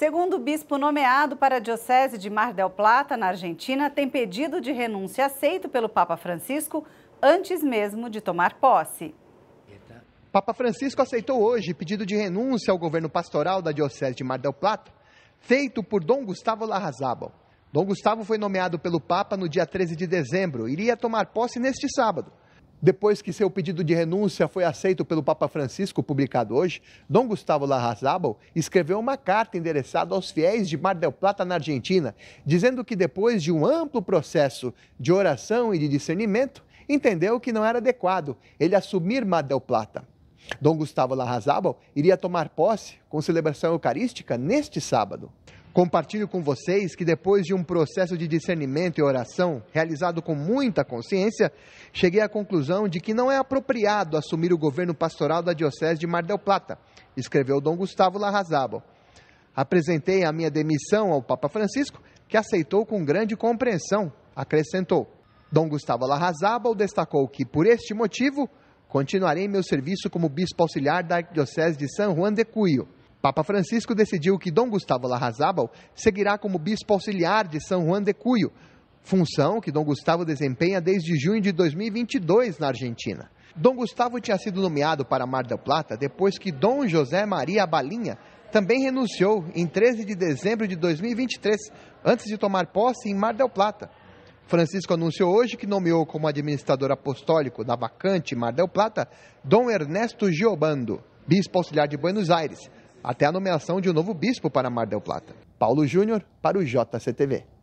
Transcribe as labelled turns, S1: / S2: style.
S1: Segundo o bispo nomeado para a Diocese de Mar del Plata, na Argentina, tem pedido de renúncia aceito pelo Papa Francisco antes mesmo de tomar posse.
S2: Papa Francisco aceitou hoje pedido de renúncia ao governo pastoral da Diocese de Mar del Plata, feito por Dom Gustavo Larrazábal. Dom Gustavo foi nomeado pelo Papa no dia 13 de dezembro, iria tomar posse neste sábado. Depois que seu pedido de renúncia foi aceito pelo Papa Francisco, publicado hoje, Dom Gustavo Larrazábal escreveu uma carta endereçada aos fiéis de Mar del Plata, na Argentina, dizendo que depois de um amplo processo de oração e de discernimento, entendeu que não era adequado ele assumir Mar del Plata. Dom Gustavo Larrazábal iria tomar posse com celebração eucarística neste sábado. Compartilho com vocês que depois de um processo de discernimento e oração realizado com muita consciência, cheguei à conclusão de que não é apropriado assumir o governo pastoral da Diocese de Mar del Plata, escreveu Dom Gustavo Larrazábal. Apresentei a minha demissão ao Papa Francisco, que aceitou com grande compreensão, acrescentou. Dom Gustavo Larrazábal destacou que, por este motivo, Continuarei meu serviço como bispo auxiliar da Arquidiocese de San Juan de Cuyo. Papa Francisco decidiu que Dom Gustavo Larrazábal seguirá como bispo auxiliar de San Juan de Cuyo, função que Dom Gustavo desempenha desde junho de 2022 na Argentina. Dom Gustavo tinha sido nomeado para Mar del Plata depois que Dom José Maria Balinha também renunciou em 13 de dezembro de 2023, antes de tomar posse em Mar del Plata. Francisco anunciou hoje que nomeou como administrador apostólico da vacante Mar del Plata Dom Ernesto Giobando, bispo auxiliar de Buenos Aires, até a nomeação de um novo bispo para Mar del Plata. Paulo Júnior para o JCTV.